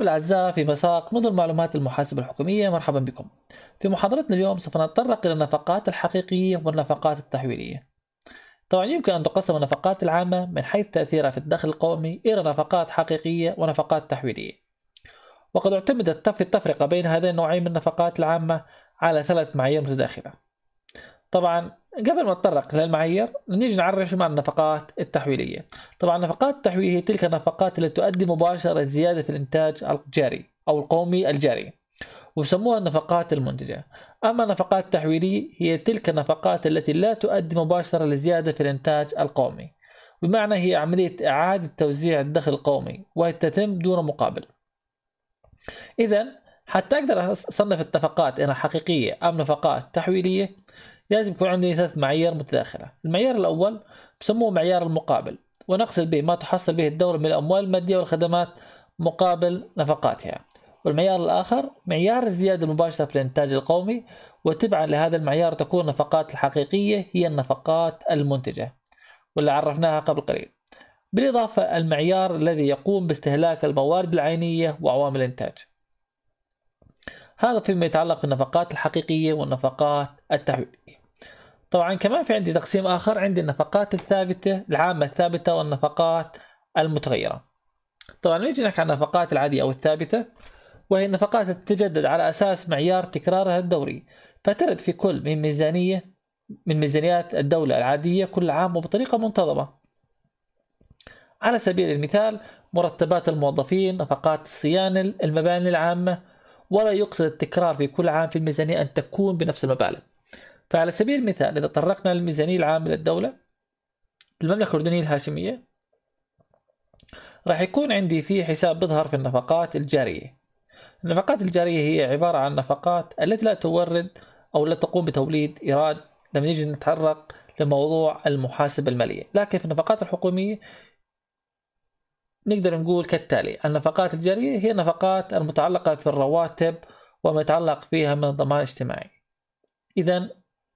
طلاب الأعزاء في مساق نظر معلومات المحاسبة الحكومية مرحبا بكم في محاضرتنا اليوم سوف نتطرق إلى النفقات الحقيقية والنفقات التحويلية طبعا يمكن أن تقسم النفقات العامة من حيث تأثيرها في الدخل القومي إلى نفقات حقيقية ونفقات تحويلية وقد اعتمدت في التفرقة بين هذين النوعين من النفقات العامة على ثلاث معايير متداخلة طبعا قبل ما نتطرق للمعايير نيجي نعرف شو معنى النفقات التحويلية طبعا النفقات التحويلية هي تلك النفقات التي تؤدي مباشرة الزيادة في الإنتاج الجاري أو القومي الجاري وسموها النفقات المنتجة أما النفقات التحويلية هي تلك النفقات التي لا تؤدي مباشرة لزيادة في الإنتاج القومي بمعنى هي عملية إعادة توزيع الدخل القومي وهي تتم دون مقابل إذا حتى أقدر أصنف النفقات إنها حقيقية أم نفقات تحويلية لازم يكون عندي ثلاث معايير متداخلة المعيار الأول بسموه معيار المقابل ونقصد به ما تحصل به الدولة من الأموال المادية والخدمات مقابل نفقاتها والمعيار الآخر معيار الزيادة المباشرة في الإنتاج القومي وتبعا لهذا المعيار تكون النفقات الحقيقية هي النفقات المنتجة واللي عرفناها قبل قليل بالإضافة المعيار الذي يقوم باستهلاك الموارد العينية وعوامل الإنتاج هذا فيما يتعلق بالنفقات الحقيقية والنفقات التحويلية طبعا كمان في عندي تقسيم آخر عندي النفقات الثابتة العامة الثابتة والنفقات المتغيرة طبعا نيجي نحكي عن النفقات العادية أو الثابتة وهي النفقات تتجدد على أساس معيار تكرارها الدوري فترد في كل من ميزانية من ميزانيات الدولة العادية كل عام وبطريقة منتظمة على سبيل المثال مرتبات الموظفين نفقات الصيانة المباني العامة ولا يقصد التكرار في كل عام في الميزانية أن تكون بنفس المبالغ فعلى سبيل المثال إذا طرقنا للميزانية العامة للدولة المملكة الأردنية الهاشمية راح يكون عندي في حساب بظهر في النفقات الجارية النفقات الجارية هي عبارة عن نفقات التي لا تورد أو لا تقوم بتوليد إيراد لما نيجي نتعرق لموضوع المحاسبة المالية لكن في النفقات الحكومية نقدر نقول كالتالي النفقات الجارية هي النفقات المتعلقة في الرواتب وما يتعلق فيها من الضمان الاجتماعي إذا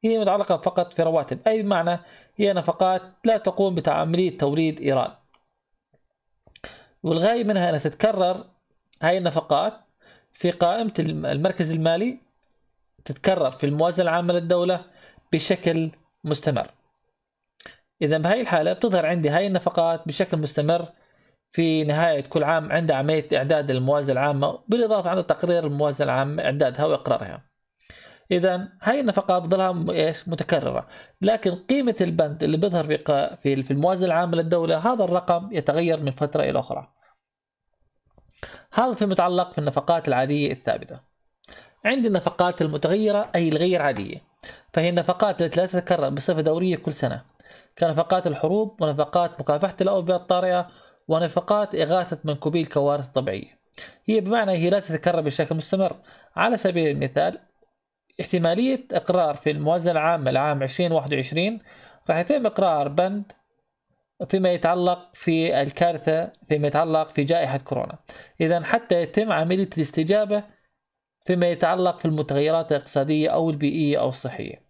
هي متعلقة فقط في رواتب أي بمعنى هي نفقات لا تقوم بعملية توريد إيران والغاية منها أن تتكرر هاي النفقات في قائمة المركز المالي تتكرر في الموازنة العامة للدولة بشكل مستمر إذا بهاي الحالة بتظهر عندي هاي النفقات بشكل مستمر في نهاية كل عام عند عملية إعداد الموازنة العامة بالإضافة عند تقرير الموازنة العامة إعدادها وإقرارها اذا هاي النفقات افضلها ايش متكرره لكن قيمه البند اللي بيظهر في في في الموازنه العامه للدوله هذا الرقم يتغير من فتره الى اخرى هذا فيما يتعلق في النفقات العاديه الثابته عند النفقات المتغيره اي الغير عاديه فهي النفقات التي لا تتكرر بصفه دوريه كل سنه كنفقات الحروب ونفقات مكافحه الاوبئه الطارئه ونفقات اغاثه منكوبي الكوارث الطبيعيه هي بمعنى هي لا تتكرر بشكل مستمر على سبيل المثال احتمالية إقرار في الموازنة العامة لعام 2021 راح يتم إقرار بند فيما يتعلق في الكارثة فيما يتعلق في جائحة كورونا إذا حتى يتم عملية الاستجابة فيما يتعلق في المتغيرات الاقتصادية أو البيئية أو الصحية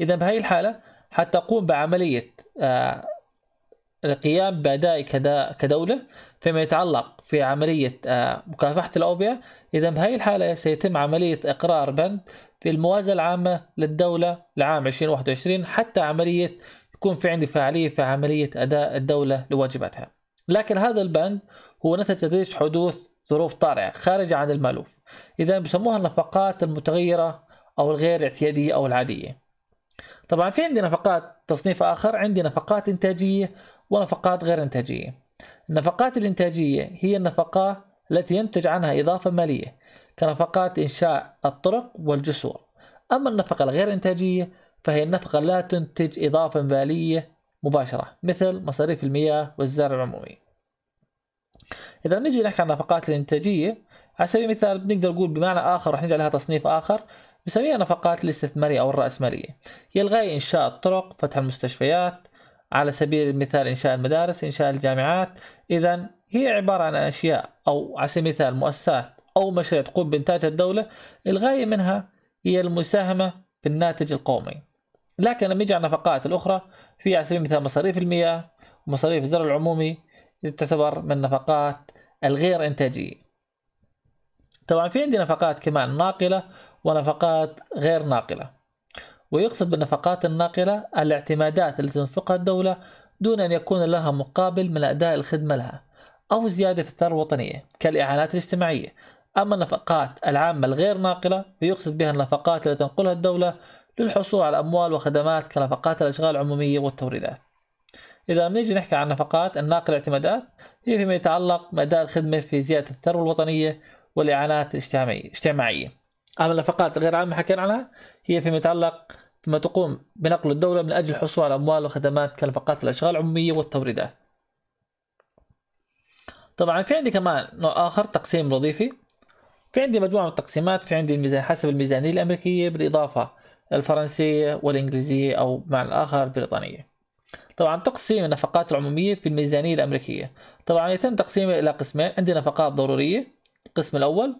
إذا بهي الحالة حتى أقوم بعملية آه، القيام بأدائي كدولة فيما يتعلق في عملية آه، مكافحة الأوبئة إذا بهي الحالة سيتم عملية إقرار بند في الموازنة العامة للدولة لعام 2021 حتى عملية يكون في عندي فعالية في عملية أداء الدولة لواجباتها لكن هذا البند هو نتج تدريج حدوث ظروف طارئة خارجة عن المألوف إذا بسموها النفقات المتغيرة أو الغير اعتيادية أو العادية طبعا في عندي نفقات تصنيف آخر عندي نفقات إنتاجية ونفقات غير إنتاجية النفقات الإنتاجية هي النفقات التي ينتج عنها إضافة مالية كنفقات إنشاء الطرق والجسور أما النفقة الغير إنتاجية فهي النفقة لا تنتج إضافة مالية مباشرة مثل مصاريف المياه والزرع العمومي إذا نجي نحكي عن النفقات الإنتاجية على سبيل المثال بنقدر نقول بمعنى آخر رح نجعلها تصنيف آخر بنسميها نفقات الاستثمارية أو الرأسمالية هي الغاية إنشاء الطرق فتح المستشفيات على سبيل المثال إنشاء المدارس إنشاء الجامعات إذا هي عبارة عن أشياء أو على سبيل المثال مؤسسات أو مشاريع تقوم بإنتاجها الدولة الغاية منها هي المساهمة في الناتج القومي لكن لما يجي على النفقات الأخرى في على سبيل المثال مصاريف المياه ومصاريف الزرع العمومي تعتبر من النفقات الغير إنتاجية طبعا في عندي نفقات كمان ناقلة ونفقات غير ناقلة ويقصد بالنفقات الناقلة الاعتمادات التي تنفقها الدولة دون أن يكون لها مقابل من أداء الخدمة لها أو زيادة في الثروة الوطنية كالإعانات الاجتماعية أما النفقات العامة الغير ناقلة فيقصد بها النفقات التي تنقلها الدولة للحصول على أموال وخدمات كنفقات الأشغال العمومية والتوريدات إذا نجي نحكي عن نفقات الناقلة الاعتمادات هي فيما يتعلق بأداء الخدمة في زيادة الثروة الوطنية والإعانات الاجتماعية أما النفقات غير عامة حكينا عنها هي فيما يتعلق بما تقوم بنقل الدولة من أجل الحصول على أموال وخدمات كنفقات الأشغال العمومية والتوريدات طبعا في عندي كمان نوع آخر تقسيم وظيفي في عندي مجموعة من التقسيمات في عندي الميزان حسب الميزانية الأمريكية بالإضافة الفرنسية والإنجليزية أو بمعنى الآخر البريطانية طبعا تقسيم النفقات العمومية في الميزانية الأمريكية طبعا يتم تقسيمها إلى قسمين عندي نفقات ضرورية القسم الأول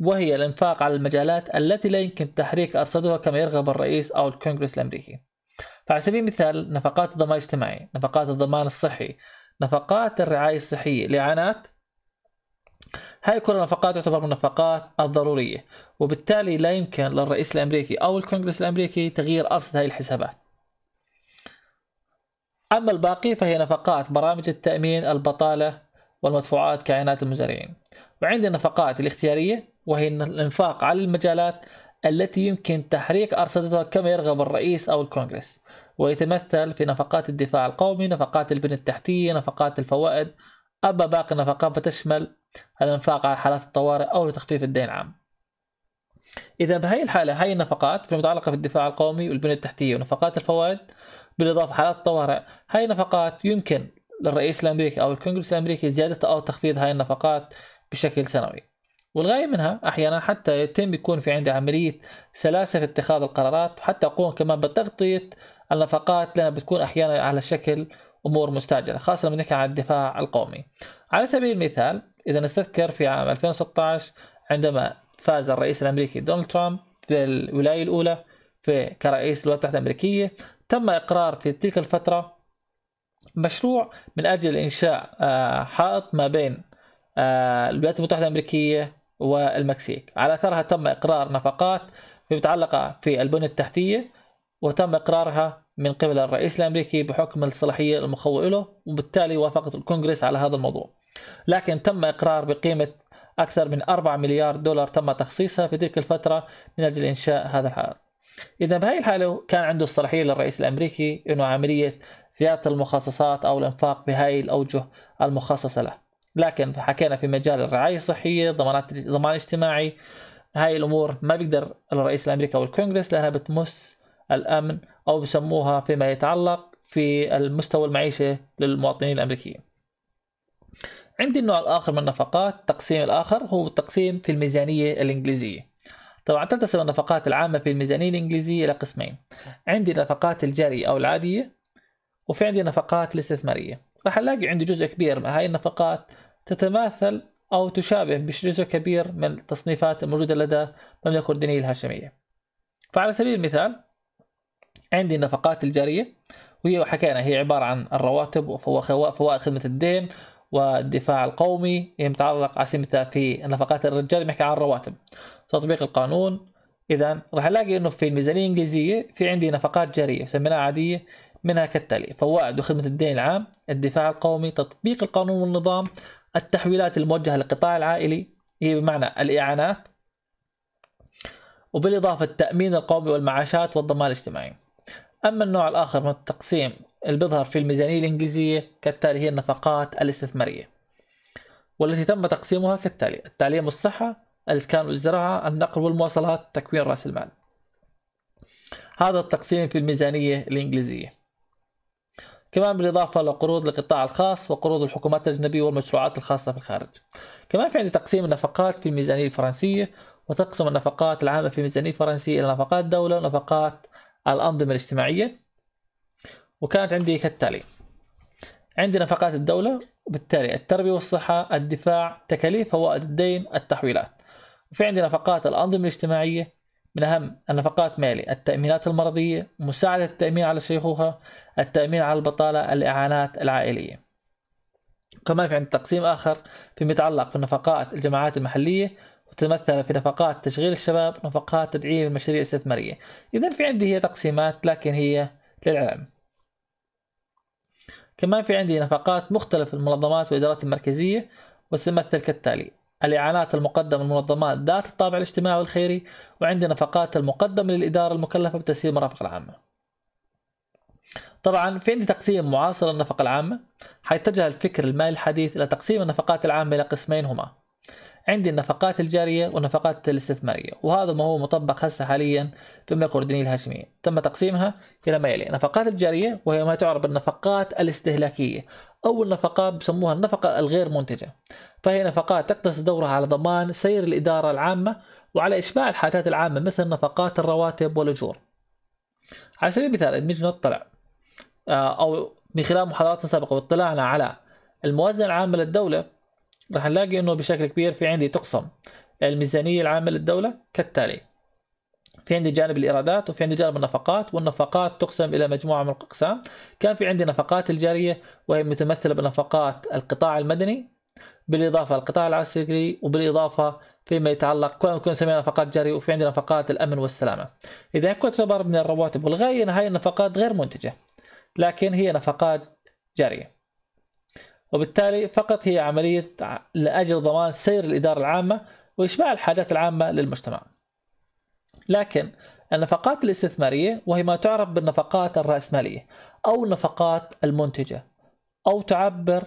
وهي الإنفاق على المجالات التي لا يمكن تحريك أرصدها كما يرغب الرئيس أو الكونغرس الأمريكي فعلى سبيل المثال نفقات الضمان الاجتماعي نفقات الضمان الصحي نفقات الرعاية الصحية الإعانات هاي كل النفقات تعتبر من النفقات الضرورية وبالتالي لا يمكن للرئيس الأمريكي أو الكونغرس الأمريكي تغيير أرصد هاي الحسابات أما الباقي فهي نفقات برامج التأمين البطالة والمدفوعات كعينات المزارعين وعندنا النفقات الاختيارية وهي أن الإنفاق على المجالات التي يمكن تحريك أرصدتها كما يرغب الرئيس أو الكونغرس ويتمثل في نفقات الدفاع القومي نفقات البنية التحتية نفقات الفوائد أما باقي النفقات فتشمل الإنفاق على حالات الطوارئ أو لتخفيف الدين العام إذا بهي الحالة هاي النفقات المتعلقة بالدفاع في الدفاع القومي والبنية التحتية ونفقات الفوائد بالإضافة حالات الطوارئ هاي النفقات يمكن للرئيس الأمريكي أو الكونغرس الأمريكي زيادة أو تخفيض هاي النفقات بشكل سنوي والغاية منها أحيانا حتى يتم يكون في عندي عملية سلاسة في اتخاذ القرارات وحتى أقوم كمان بتغطية النفقات لأنها بتكون أحيانا على شكل أمور مستعجلة خاصة لما نحكي عن الدفاع القومي على سبيل المثال إذا نستذكر في عام 2016 عندما فاز الرئيس الأمريكي دونالد ترامب في الولاية الأولى في كرئيس الولايات المتحدة الأمريكية تم إقرار في تلك الفترة مشروع من أجل إنشاء آه، حائط ما بين آه، الولايات المتحدة الأمريكية والمكسيك على أثرها تم إقرار نفقات متعلقة في البنية التحتية وتم إقرارها من قبل الرئيس الأمريكي بحكم الصلاحية المخول له وبالتالي وافقت الكونغرس على هذا الموضوع لكن تم إقرار بقيمة أكثر من 4 مليار دولار تم تخصيصها في تلك الفترة من أجل إنشاء هذا الحائط إذا بهذه الحالة كان عنده الصلاحية للرئيس الأمريكي أنه عملية زيادة المخصصات أو الإنفاق بهاي الأوجه المخصصة له لكن حكينا في مجال الرعايه الصحيه ضمانات ضمان اجتماعي هاي الامور ما بيقدر الرئيس الامريكي او الكونغرس لانها بتمس الامن او بسموها فيما يتعلق في المستوى المعيشة للمواطنين الأمريكيين عندي النوع الآخر من النفقات التقسيم الآخر هو التقسيم في الميزانية الإنجليزية طبعا تنقسم النفقات العامة في الميزانية الإنجليزية إلى قسمين عندي النفقات الجارية أو العادية وفي عندي نفقات الاستثمارية راح نلاقي عندي جزء كبير من هاي النفقات تتماثل أو تشابه بجزء كبير من التصنيفات الموجودة لدى المملكة الأردنية الهاشمية فعلى سبيل المثال عندي النفقات الجارية وهي حكينا هي عبارة عن الرواتب وفوائد خدمة الدين والدفاع القومي هي متعلق عاصمتها في نفقات الرجال بنحكي عن الرواتب تطبيق القانون إذا راح ألاقي إنه في الميزانية الإنجليزية في عندي نفقات جارية سميناها عادية منها كالتالي فوائد وخدمة الدين العام الدفاع القومي تطبيق القانون والنظام التحويلات الموجهة للقطاع العائلي هي بمعنى الإعانات وبالإضافة التأمين القومي والمعاشات والضمان الاجتماعي أما النوع الآخر من التقسيم اللي بيظهر في الميزانية الإنجليزية كالتالي هي النفقات الاستثمارية والتي تم تقسيمها كالتالي التعليم والصحة الإسكان والزراعة النقل والمواصلات تكوين رأس المال هذا التقسيم في الميزانية الإنجليزية كمان بالإضافة لقروض القطاع الخاص وقروض الحكومات الأجنبية والمشروعات الخاصة في الخارج كمان في عندي تقسيم النفقات في الميزانية الفرنسية وتقسم النفقات العامة في الميزانية الفرنسية إلى نفقات دولة ونفقات الأنظمة الاجتماعية وكانت عندي كالتالي عندي نفقات الدولة وبالتالي التربية والصحة الدفاع تكاليف فوائد الدين التحويلات وفي عندي نفقات الأنظمة الاجتماعية من أهم النفقات مالي التأمينات المرضية مساعدة التأمين على الشيخوخة التأمين على البطالة الإعانات العائلية كما في عند تقسيم آخر فيما يتعلق بنفقات الجماعات المحلية وتتمثل في نفقات تشغيل الشباب ونفقات تدعيم المشاريع الاستثمارية إذا في عندي هي تقسيمات لكن هي للعلم كمان في عندي نفقات مختلف المنظمات والإدارات المركزية وتتمثل كالتالي الإعانات المقدمة للمنظمات ذات الطابع الاجتماعي والخيري وعند نفقات المقدمة للإدارة المكلفة بتسيير المرافق العامة طبعا في عندي تقسيم معاصر للنفقة العامة حيتجه الفكر المالي الحديث إلى تقسيم النفقات العامة إلى قسمين هما عندي النفقات الجارية والنفقات الاستثمارية وهذا ما هو مطبق هسه حاليا في المملكة الأردنية الهاشمية تم تقسيمها إلى ما يلي النفقات الجارية وهي ما تعرف بالنفقات الاستهلاكية أو النفقات بسموها النفقة الغير منتجة فهي نفقات تقتصر دورها على ضمان سير الإدارة العامة وعلى إشباع الحاجات العامة مثل نفقات الرواتب والأجور على سبيل المثال إذا نجي نطلع أو من خلال محاضرات سابقة واطلعنا على الموازنة العامة للدولة راح نلاقي إنه بشكل كبير في عندي تقسم الميزانية العامة للدولة كالتالي في عندي جانب الإيرادات وفي عندي جانب النفقات والنفقات تقسم إلى مجموعة من الأقسام كان في عندي نفقات الجارية وهي متمثلة بنفقات القطاع المدني بالاضافه للقطاع العسكري وبالاضافه فيما يتعلق كنا نسميها سمينا نفقات جارية وفي عندنا نفقات الأمن والسلامة إذا كنت تعتبر من الرواتب والغاية هاي النفقات غير منتجة لكن هي نفقات جارية وبالتالي فقط هي عملية لأجل ضمان سير الإدارة العامة وإشباع الحاجات العامة للمجتمع لكن النفقات الاستثمارية وهي ما تعرف بالنفقات الرأسمالية أو النفقات المنتجة أو تعبر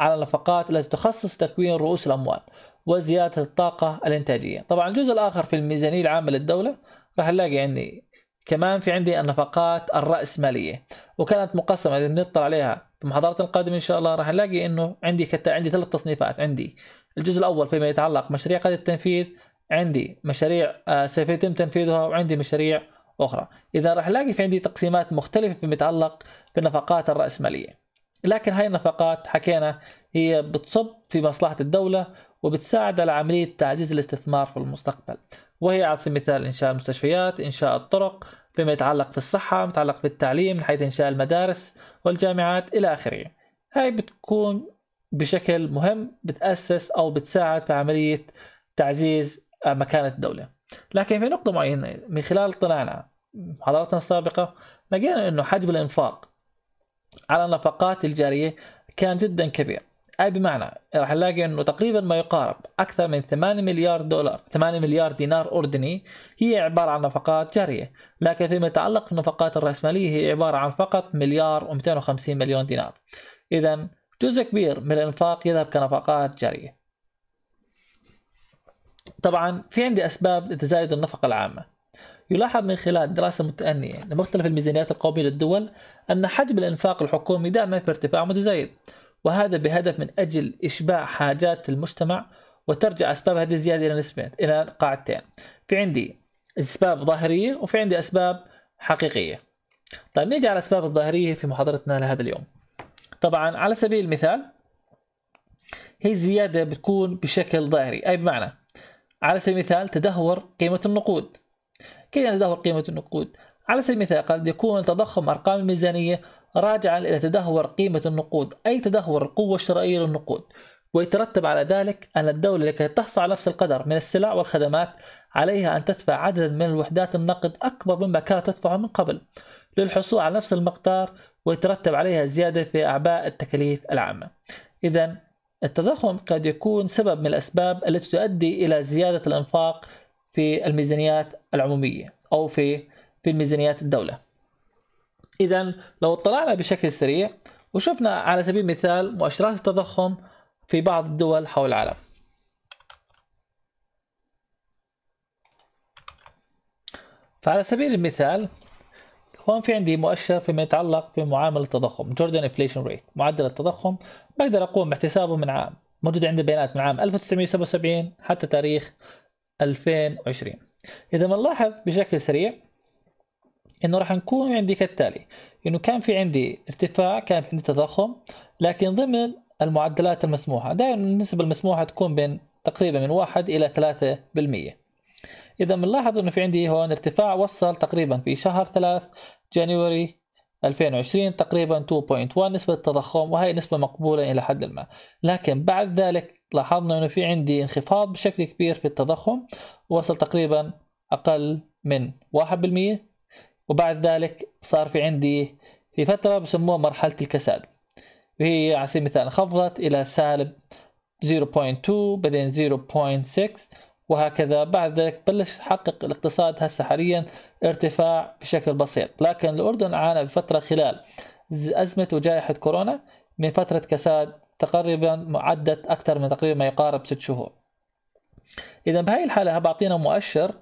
على النفقات التي تخصص تكوين رؤوس الأموال وزيادة الطاقة الإنتاجية طبعا الجزء الآخر في الميزانية العامة للدولة راح نلاقي عندي كمان في عندي النفقات الرأسمالية وكانت مقسمة إذا بنطلع عليها في محاضرة القادمة إن شاء الله راح نلاقي إنه عندي كت... عندي ثلاث تصنيفات عندي الجزء الأول فيما يتعلق مشاريع قد التنفيذ عندي مشاريع آه، سوف يتم تنفيذها وعندي مشاريع أخرى إذا راح نلاقي في عندي تقسيمات مختلفة فيما يتعلق بالنفقات الرأسمالية لكن هاي النفقات حكينا هي بتصب في مصلحة الدولة وبتساعد على عملية تعزيز الاستثمار في المستقبل وهي على سبيل المثال إنشاء المستشفيات إنشاء الطرق فيما يتعلق في الصحة متعلق في التعليم من حيث إنشاء المدارس والجامعات إلى آخره هاي بتكون بشكل مهم بتأسس أو بتساعد في عملية تعزيز مكانة الدولة لكن في نقطة معينة من خلال اطلاعنا محاضراتنا السابقة لقينا أنه حجم الإنفاق على النفقات الجارية كان جدا كبير أي بمعنى راح نلاقي أنه تقريبا ما يقارب أكثر من 8 مليار دولار 8 مليار دينار أردني هي عبارة عن نفقات جارية لكن فيما يتعلق بالنفقات الرأسمالية هي عبارة عن فقط مليار و250 مليون دينار إذا جزء كبير من الإنفاق يذهب كنفقات جارية طبعا في عندي أسباب لتزايد النفقة العامة يلاحظ من خلال دراسة متأنية لمختلف الميزانيات القومية للدول أن حجم الإنفاق الحكومي دائما في ارتفاع متزايد وهذا بهدف من أجل إشباع حاجات المجتمع وترجع أسباب هذه الزيادة إلى نسبة إلى قاعدتين في عندي أسباب ظاهرية وفي عندي أسباب حقيقية طيب نيجي على الأسباب الظاهرية في محاضرتنا لهذا اليوم طبعا على سبيل المثال هي الزيادة بتكون بشكل ظاهري أي بمعنى على سبيل المثال تدهور قيمة النقود كي تدهور قيمة النقود على سبيل المثال قد يكون تضخم أرقام الميزانية راجعا إلى تدهور قيمة النقود أي تدهور القوة الشرائية للنقود ويترتب على ذلك أن الدولة لكي تحصل على نفس القدر من السلع والخدمات عليها أن تدفع عددا من الوحدات النقد أكبر مما كانت تدفعه من قبل للحصول على نفس المقدار ويترتب عليها زيادة في أعباء التكاليف العامة إذا التضخم قد يكون سبب من الأسباب التي تؤدي إلى زيادة الإنفاق في الميزانيات العمومية أو في في الميزانيات الدولة إذا لو اطلعنا بشكل سريع وشفنا على سبيل المثال مؤشرات التضخم في بعض الدول حول العالم فعلى سبيل المثال هون في عندي مؤشر فيما يتعلق في معامل التضخم جوردن انفليشن ريت معدل التضخم بقدر أقوم باحتسابه من عام موجود عندي بيانات من عام 1977 حتى تاريخ 2020 إذا بنلاحظ بشكل سريع إنه راح نكون عندي كالتالي إنه كان في عندي ارتفاع كان في عندي تضخم لكن ضمن المعدلات المسموحة دائما النسبة المسموحة تكون بين تقريبا من 1 إلى 3% إذا بنلاحظ إنه في عندي هون ارتفاع وصل تقريبا في شهر 3 جانيوري 2020 تقريبا 2.1 نسبة التضخم وهي نسبة مقبولة إلى حد ما لكن بعد ذلك لاحظنا أنه في عندي انخفاض بشكل كبير في التضخم وصل تقريبا أقل من 1% وبعد ذلك صار في عندي في فترة بسموها مرحلة الكساد وهي على سبيل المثال انخفضت إلى سالب 0.2 بعدين 0.6 وهكذا بعد ذلك بلش حقق الاقتصاد هسه حاليا ارتفاع بشكل بسيط لكن الأردن عانى بفترة خلال أزمة وجائحة كورونا من فترة كساد تقريبا عدت أكثر من تقريبا ما يقارب ست شهور إذا بهاي الحالة بعطينا مؤشر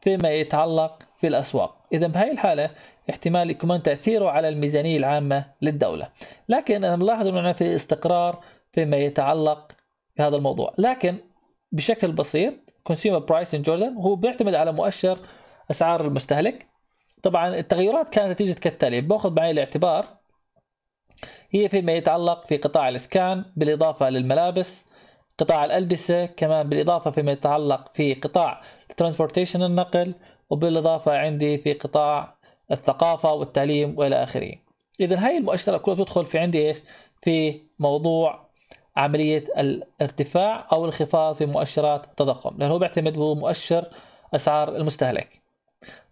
فيما يتعلق في الأسواق إذا بهاي الحالة احتمال يكون تأثيره على الميزانية العامة للدولة لكن أنا ملاحظ أنه في استقرار فيما يتعلق في الموضوع لكن بشكل بسيط كونسيومر برايس ان جوردن هو بيعتمد على مؤشر اسعار المستهلك طبعا التغيرات كانت نتيجه كالتالي باخذ بعين الاعتبار هي فيما يتعلق في قطاع الإسكان بالإضافة للملابس قطاع الألبسة كمان بالإضافة فيما يتعلق في قطاع الترانسبورتيشن النقل وبالإضافة عندي في قطاع الثقافة والتعليم وإلى آخره إذا هاي المؤشرات كلها بتدخل في عندي إيش في موضوع عملية الارتفاع أو الانخفاض في مؤشرات التضخم لأنه هو بيعتمد بمؤشر أسعار المستهلك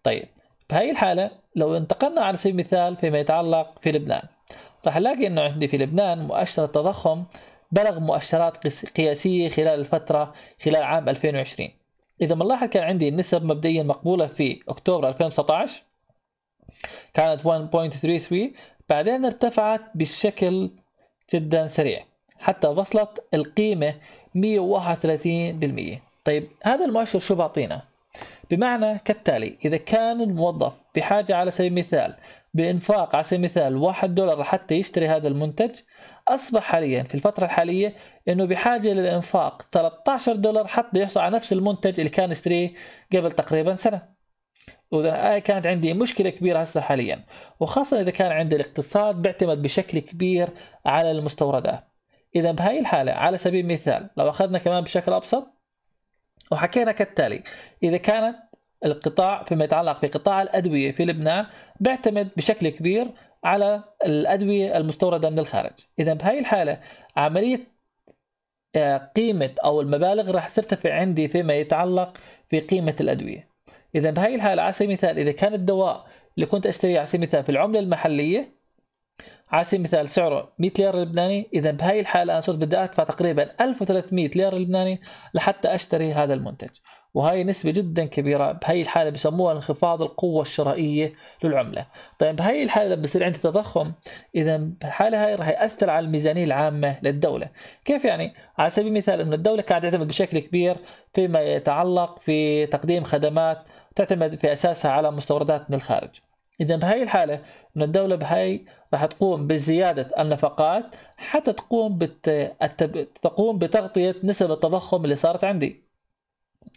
طيب بهاي الحالة لو انتقلنا على سبيل المثال فيما يتعلق في لبنان راح نلاقي أنه عندي في لبنان مؤشر التضخم بلغ مؤشرات قياسية خلال الفترة خلال عام 2020 إذا بنلاحظ كان عندي النسب مبدئيا مقبولة في أكتوبر 2019 كانت 1.33 بعدين ارتفعت بشكل جدا سريع حتى وصلت القيمة 131% طيب هذا المؤشر شو بعطينا؟ بمعنى كالتالي إذا كان الموظف بحاجة على سبيل المثال بإنفاق على سبيل المثال واحد دولار حتى يشتري هذا المنتج أصبح حاليا في الفترة الحالية أنه بحاجة للإنفاق 13 دولار حتى يحصل على نفس المنتج اللي كان يشتريه قبل تقريبا سنة وإذا كانت عندي مشكلة كبيرة هسه حاليا وخاصة إذا كان عندي الاقتصاد بيعتمد بشكل كبير على المستوردات إذا بهاي الحالة على سبيل المثال لو أخذنا كمان بشكل أبسط وحكينا كالتالي إذا كانت القطاع فيما يتعلق بقطاع الأدوية في لبنان بيعتمد بشكل كبير على الأدوية المستوردة من الخارج إذا بهاي الحالة عملية آه، قيمة أو المبالغ راح ترتفع عندي فيما يتعلق في قيمة الأدوية إذا بهاي الحالة على سبيل المثال إذا كان الدواء اللي كنت أشتريه على سبيل المثال في العملة المحلية على سبيل المثال سعره 100 ليره لبناني اذا بهي الحاله انا صرت بدي ادفع تقريبا 1300 ليره لبناني لحتى اشتري هذا المنتج وهي نسبة جدا كبيرة بهي الحالة بسموها انخفاض القوة الشرائية للعملة طيب بهي الحالة لما بصير عندي تضخم إذا بالحالة هاي راح يأثر على الميزانية العامة للدولة كيف يعني؟ على سبيل المثال أن الدولة قاعدة تعتمد بشكل كبير فيما يتعلق في تقديم خدمات تعتمد في أساسها على مستوردات من الخارج إذا بهاي الحالة أن الدولة بهاي راح تقوم بزيادة النفقات حتى تقوم بت... تقوم بتغطية نسب التضخم اللي صارت عندي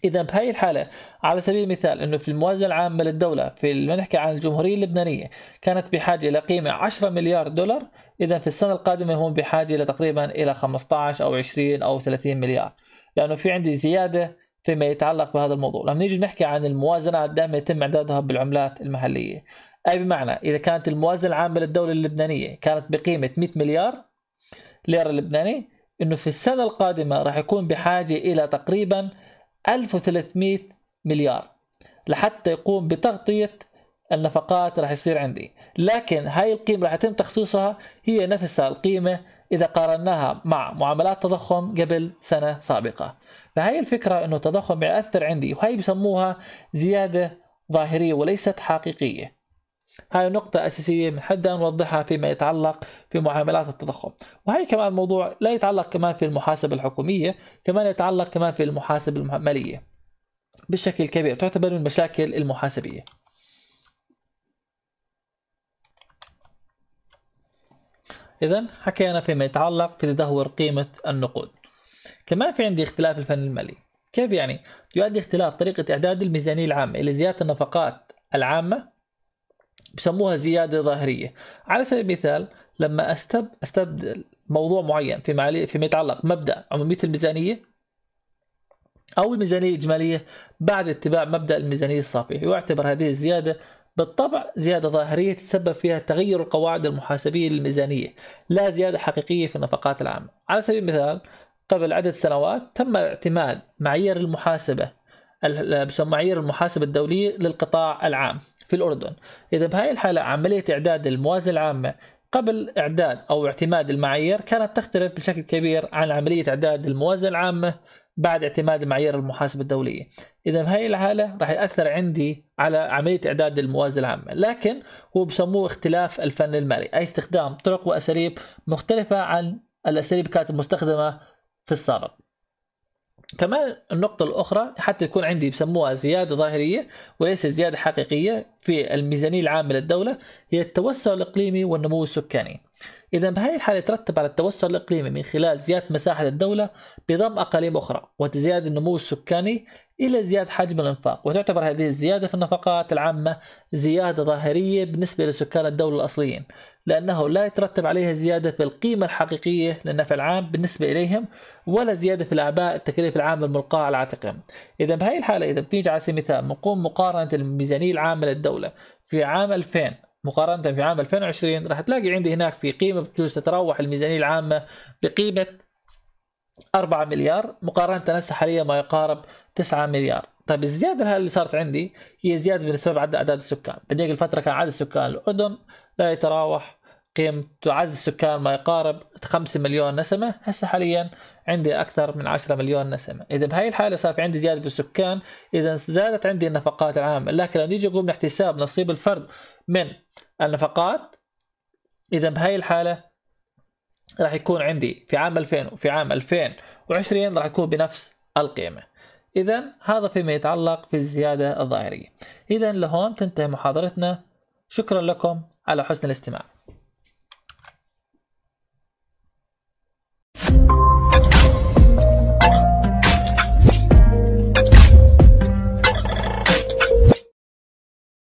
إذا بهاي الحالة على سبيل المثال أنه في الموازنة العامة للدولة في ما نحكي عن الجمهورية اللبنانية كانت بحاجة إلى قيمة 10 مليار دولار إذا في السنة القادمة هم بحاجة إلى تقريبا إلى 15 أو 20 أو 30 مليار لأنه في عندي زيادة فيما يتعلق بهذا الموضوع لما نيجي نحكي عن الموازنة دائما يتم إعدادها بالعملات المحلية أي بمعنى إذا كانت الموازنة العامة للدولة اللبنانية كانت بقيمة 100 مليار ليرة لبناني إنه في السنة القادمة راح يكون بحاجة إلى تقريبا 1300 مليار لحتى يقوم بتغطية النفقات راح يصير عندي لكن هاي القيمة راح يتم تخصيصها هي نفسها القيمة إذا قارناها مع معاملات تضخم قبل سنة سابقة فهي الفكرة أنه التضخم بياثر عندي وهي بسموها زيادة ظاهرية وليست حقيقية هاي نقطة أساسية من حد أن نوضحها فيما يتعلق في معاملات التضخم وهي كمان موضوع لا يتعلق كمان في المحاسبة الحكومية كمان يتعلق كمان في المحاسبة المالية بشكل كبير تعتبر من المشاكل المحاسبية إذا حكينا فيما يتعلق في تدهور قيمة النقود كمان في عندي اختلاف الفن المالي كيف يعني؟ يؤدي اختلاف طريقة إعداد الميزانية العامة إلى زيادة النفقات العامة بسموها زيادة ظاهرية على سبيل المثال لما أستب أستبدل موضوع معين فيما في يتعلق مبدأ عمومية الميزانية أو الميزانية الإجمالية بعد اتباع مبدأ الميزانية الصافية يعتبر هذه الزيادة بالطبع زيادة ظاهرية تسبب فيها تغير القواعد المحاسبية للميزانية لا زيادة حقيقية في النفقات العامة على سبيل المثال قبل عدة سنوات تم اعتماد معايير المحاسبة معايير المحاسبة الدولية للقطاع العام في الأردن إذا بهاي الحالة عملية إعداد الموازنة العامة قبل إعداد أو اعتماد المعايير كانت تختلف بشكل كبير عن عملية إعداد الموازنة العامة بعد اعتماد معايير المحاسبة الدولية إذا بهاي الحالة راح يأثر عندي على عملية إعداد الموازنة العامة لكن هو بسموه اختلاف الفن المالي أي استخدام طرق وأساليب مختلفة عن الأساليب كانت مستخدمة في السابق كمان النقطة الأخرى حتى يكون عندي بسموها زيادة ظاهرية وليس زيادة حقيقية في الميزانية العامة للدولة هي التوسع الإقليمي والنمو السكاني إذا بهذه الحالة يترتب على التوسع الإقليمي من خلال زيادة مساحة الدولة بضم أقاليم أخرى وتزياد النمو السكاني إلى زيادة حجم الإنفاق وتعتبر هذه الزيادة في النفقات العامة زيادة ظاهرية بالنسبة لسكان الدولة الأصليين لأنه لا يترتب عليها زيادة في القيمة الحقيقية للنفع العام بالنسبة إليهم ولا زيادة في الأعباء التكاليف العامة الملقاة على عاتقهم إذا بهي الحالة إذا بتيجي على سبيل المثال بنقوم مقارنة الميزانية العامة للدولة في عام 2000 مقارنة في عام 2020 راح تلاقي عندي هناك في قيمة بتجوز تتراوح الميزانية العامة بقيمة 4 مليار مقارنة هسه حاليا ما يقارب 9 مليار طيب الزيادة اللي صارت عندي هي زيادة بسبب عدد أعداد السكان بديك الفترة كان عدد سكان الأردن لا يتراوح قيمة عدد السكان ما يقارب 5 مليون نسمة هسه حاليا عندي أكثر من 10 مليون نسمة إذا بهاي الحالة صار في عندي زيادة في السكان إذا زادت عندي النفقات العامة لكن لو نيجي نقوم باحتساب نصيب الفرد من النفقات إذا بهاي الحالة راح يكون عندي في عام 2000 وفي عام 2020 راح يكون بنفس القيمة إذا هذا فيما يتعلق في الزيادة الظاهرية إذا لهون تنتهي محاضرتنا شكرا لكم على حسن الاستماع